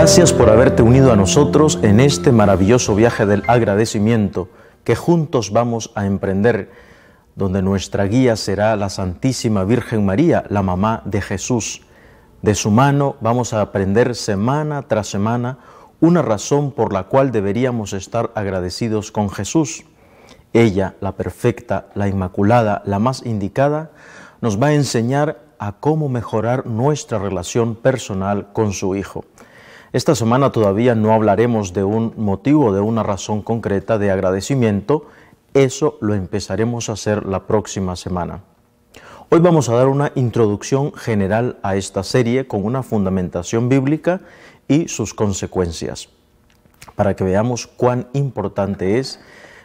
Gracias por haberte unido a nosotros en este maravilloso viaje del agradecimiento que juntos vamos a emprender, donde nuestra guía será la Santísima Virgen María, la mamá de Jesús. De su mano vamos a aprender semana tras semana una razón por la cual deberíamos estar agradecidos con Jesús. Ella, la perfecta, la inmaculada, la más indicada, nos va a enseñar a cómo mejorar nuestra relación personal con su Hijo. Esta semana todavía no hablaremos de un motivo, de una razón concreta de agradecimiento. Eso lo empezaremos a hacer la próxima semana. Hoy vamos a dar una introducción general a esta serie con una fundamentación bíblica y sus consecuencias, para que veamos cuán importante es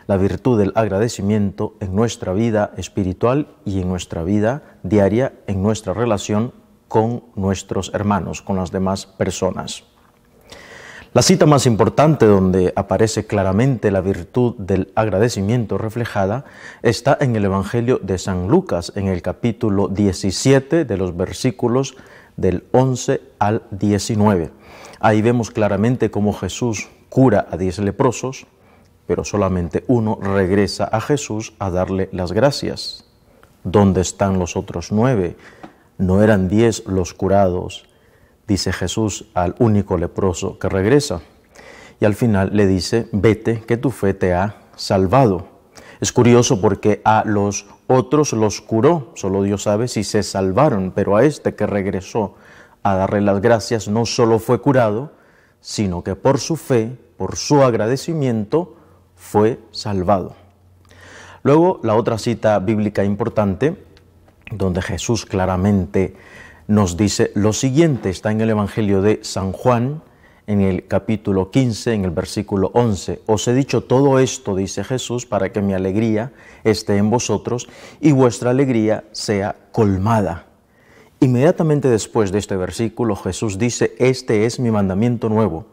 la virtud del agradecimiento en nuestra vida espiritual y en nuestra vida diaria, en nuestra relación con nuestros hermanos, con las demás personas. La cita más importante donde aparece claramente la virtud del agradecimiento reflejada está en el Evangelio de San Lucas, en el capítulo 17 de los versículos del 11 al 19. Ahí vemos claramente cómo Jesús cura a diez leprosos, pero solamente uno regresa a Jesús a darle las gracias. ¿Dónde están los otros nueve? ¿No eran diez los curados? dice Jesús al único leproso que regresa. Y al final le dice, vete, que tu fe te ha salvado. Es curioso porque a los otros los curó, solo Dios sabe si se salvaron, pero a este que regresó a darle las gracias no solo fue curado, sino que por su fe, por su agradecimiento, fue salvado. Luego, la otra cita bíblica importante, donde Jesús claramente nos dice lo siguiente, está en el Evangelio de San Juan, en el capítulo 15, en el versículo 11. Os he dicho todo esto, dice Jesús, para que mi alegría esté en vosotros y vuestra alegría sea colmada. Inmediatamente después de este versículo, Jesús dice, este es mi mandamiento nuevo,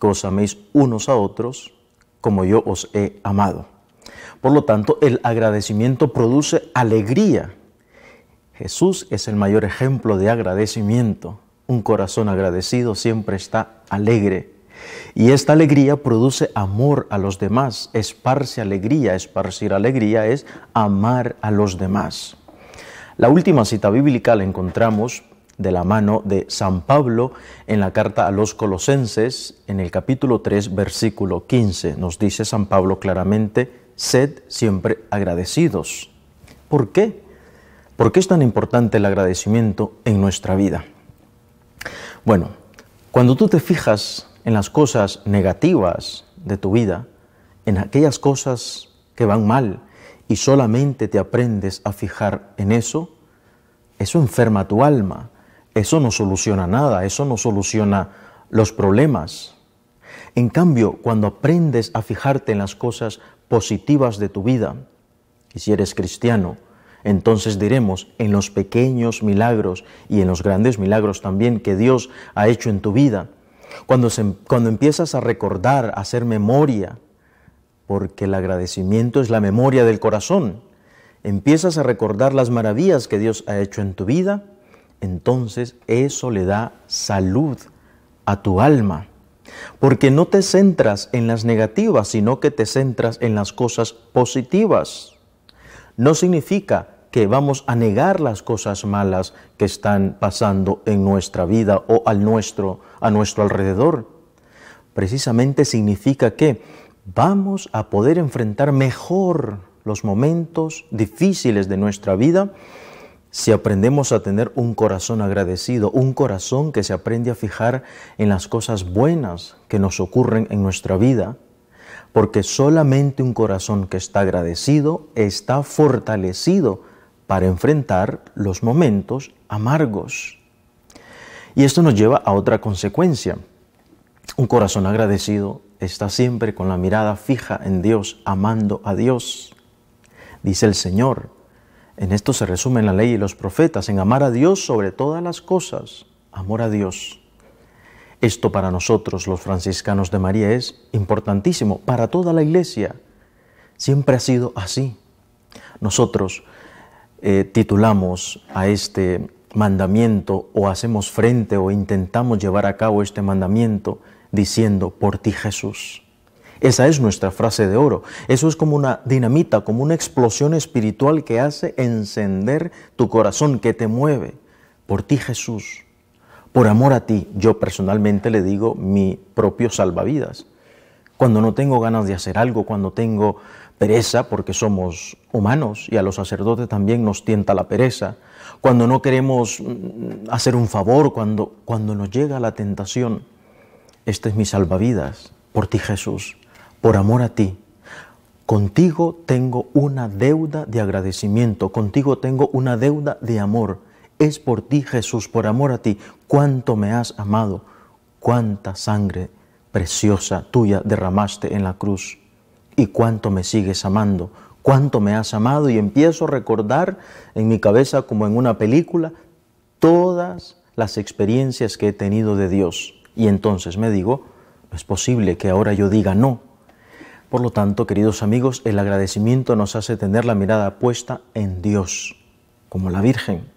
que os améis unos a otros como yo os he amado. Por lo tanto, el agradecimiento produce alegría Jesús es el mayor ejemplo de agradecimiento. Un corazón agradecido siempre está alegre. Y esta alegría produce amor a los demás, esparce alegría, esparcir alegría es amar a los demás. La última cita bíblica la encontramos de la mano de San Pablo en la carta a los colosenses en el capítulo 3 versículo 15. Nos dice San Pablo claramente, sed siempre agradecidos. ¿Por qué? ¿Por qué es tan importante el agradecimiento en nuestra vida? Bueno, cuando tú te fijas en las cosas negativas de tu vida, en aquellas cosas que van mal y solamente te aprendes a fijar en eso, eso enferma tu alma, eso no soluciona nada, eso no soluciona los problemas. En cambio, cuando aprendes a fijarte en las cosas positivas de tu vida, y si eres cristiano, entonces diremos en los pequeños milagros y en los grandes milagros también que Dios ha hecho en tu vida. Cuando, empiezas a recordar, a hacer memoria, porque el agradecimiento es la memoria del corazón, empiezas a recordar las maravillas que Dios ha hecho en tu vida, entonces eso le da salud a tu alma. Porque no te centras en las negativas, sino que te centras en las cosas positivas. No significa que vamos a negar las cosas malas que están pasando en nuestra vida o a nuestro alrededor. Precisamente significa que vamos a poder enfrentar mejor los momentos difíciles de nuestra vida si aprendemos a tener un corazón agradecido, un corazón que se aprende a fijar en las cosas buenas que nos ocurren en nuestra vida, porque solamente un corazón que está agradecido está fortalecido para enfrentar los momentos amargos. Y esto nos lleva a otra consecuencia. Un corazón agradecido está siempre con la mirada fija en Dios, amando a Dios. Dice el Señor, en esto se resumen la ley y los profetas, en amar a Dios sobre todas las cosas, amor a Dios. Esto para nosotros, los franciscanos de María, es importantísimo, para toda la iglesia. Siempre ha sido así. Nosotros eh, titulamos a este mandamiento o hacemos frente o intentamos llevar a cabo este mandamiento diciendo, por ti Jesús. Esa es nuestra frase de oro. Eso es como una dinamita, como una explosión espiritual que hace encender tu corazón, que te mueve. Por ti Jesús, por amor a ti, yo personalmente le digo mi propio salvavidas. Cuando no tengo ganas de hacer algo, cuando tengo Pereza porque somos humanos y a los sacerdotes también nos tienta la pereza. Cuando no queremos mm, hacer un favor, cuando, cuando nos llega la tentación, este es mi salvavidas, por ti Jesús, por amor a ti. Contigo tengo una deuda de agradecimiento, contigo tengo una deuda de amor. Es por ti Jesús, por amor a ti, cuánto me has amado, cuánta sangre preciosa tuya derramaste en la cruz. ¿Y cuánto me sigues amando? ¿Cuánto me has amado? Y empiezo a recordar en mi cabeza, como en una película, todas las experiencias que he tenido de Dios. Y entonces me digo, no es posible que ahora yo diga no. Por lo tanto, queridos amigos, el agradecimiento nos hace tener la mirada puesta en Dios, como la Virgen.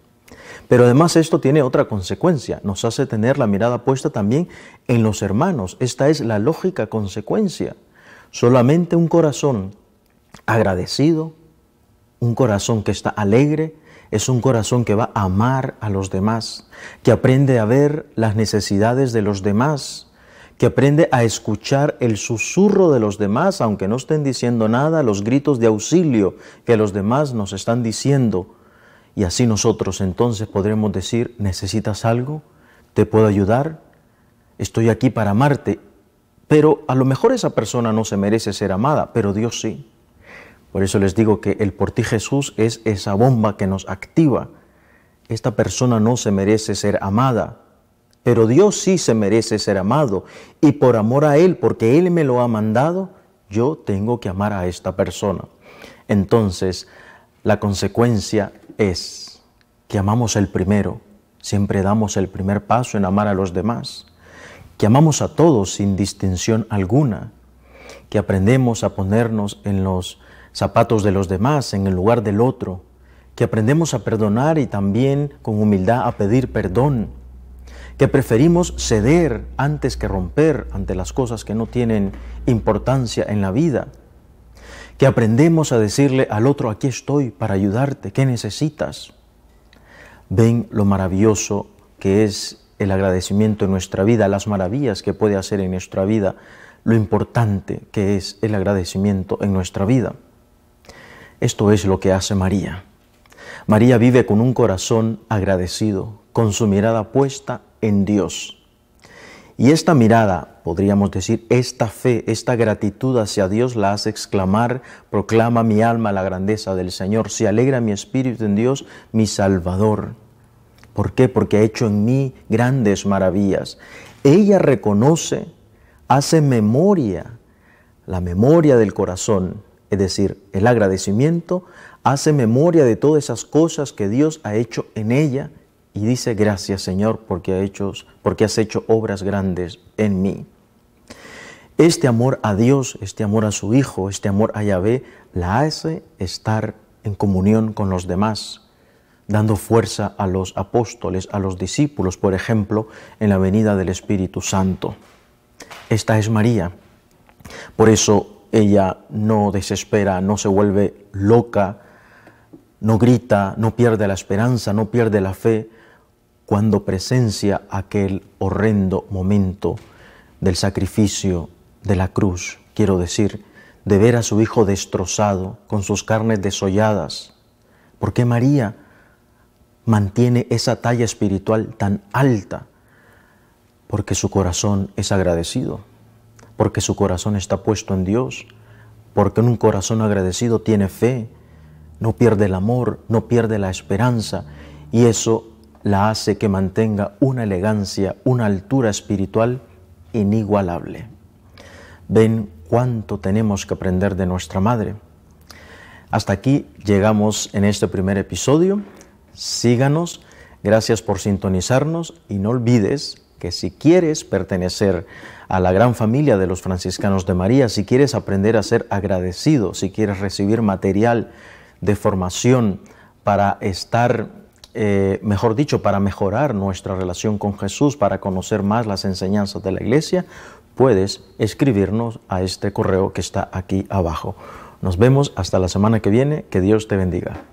Pero además esto tiene otra consecuencia, nos hace tener la mirada puesta también en los hermanos. Esta es la lógica consecuencia. Solamente un corazón agradecido, un corazón que está alegre, es un corazón que va a amar a los demás, que aprende a ver las necesidades de los demás, que aprende a escuchar el susurro de los demás, aunque no estén diciendo nada, los gritos de auxilio que los demás nos están diciendo. Y así nosotros entonces podremos decir, ¿necesitas algo? ¿Te puedo ayudar? Estoy aquí para amarte pero a lo mejor esa persona no se merece ser amada, pero Dios sí. Por eso les digo que el por ti Jesús es esa bomba que nos activa. Esta persona no se merece ser amada, pero Dios sí se merece ser amado. Y por amor a Él, porque Él me lo ha mandado, yo tengo que amar a esta persona. Entonces, la consecuencia es que amamos el primero, siempre damos el primer paso en amar a los demás que amamos a todos sin distinción alguna, que aprendemos a ponernos en los zapatos de los demás, en el lugar del otro, que aprendemos a perdonar y también con humildad a pedir perdón, que preferimos ceder antes que romper ante las cosas que no tienen importancia en la vida, que aprendemos a decirle al otro, aquí estoy para ayudarte, ¿qué necesitas? Ven lo maravilloso que es el agradecimiento en nuestra vida, las maravillas que puede hacer en nuestra vida, lo importante que es el agradecimiento en nuestra vida. Esto es lo que hace María. María vive con un corazón agradecido, con su mirada puesta en Dios. Y esta mirada, podríamos decir, esta fe, esta gratitud hacia Dios la hace exclamar, proclama mi alma la grandeza del Señor, se alegra mi espíritu en Dios, mi Salvador. ¿Por qué? Porque ha hecho en mí grandes maravillas. Ella reconoce, hace memoria, la memoria del corazón, es decir, el agradecimiento, hace memoria de todas esas cosas que Dios ha hecho en ella y dice, gracias Señor, porque, ha hecho, porque has hecho obras grandes en mí. Este amor a Dios, este amor a su Hijo, este amor a Yahvé, la hace estar en comunión con los demás, dando fuerza a los apóstoles, a los discípulos, por ejemplo, en la venida del Espíritu Santo. Esta es María. Por eso ella no desespera, no se vuelve loca, no grita, no pierde la esperanza, no pierde la fe cuando presencia aquel horrendo momento del sacrificio de la cruz, quiero decir, de ver a su hijo destrozado, con sus carnes desolladas. ¿Por qué María? mantiene esa talla espiritual tan alta porque su corazón es agradecido, porque su corazón está puesto en Dios, porque en un corazón agradecido tiene fe, no pierde el amor, no pierde la esperanza y eso la hace que mantenga una elegancia, una altura espiritual inigualable. Ven cuánto tenemos que aprender de nuestra Madre. Hasta aquí llegamos en este primer episodio Síganos, gracias por sintonizarnos y no olvides que si quieres pertenecer a la gran familia de los franciscanos de María, si quieres aprender a ser agradecido, si quieres recibir material de formación para estar, eh, mejor dicho, para mejorar nuestra relación con Jesús, para conocer más las enseñanzas de la iglesia, puedes escribirnos a este correo que está aquí abajo. Nos vemos hasta la semana que viene, que Dios te bendiga.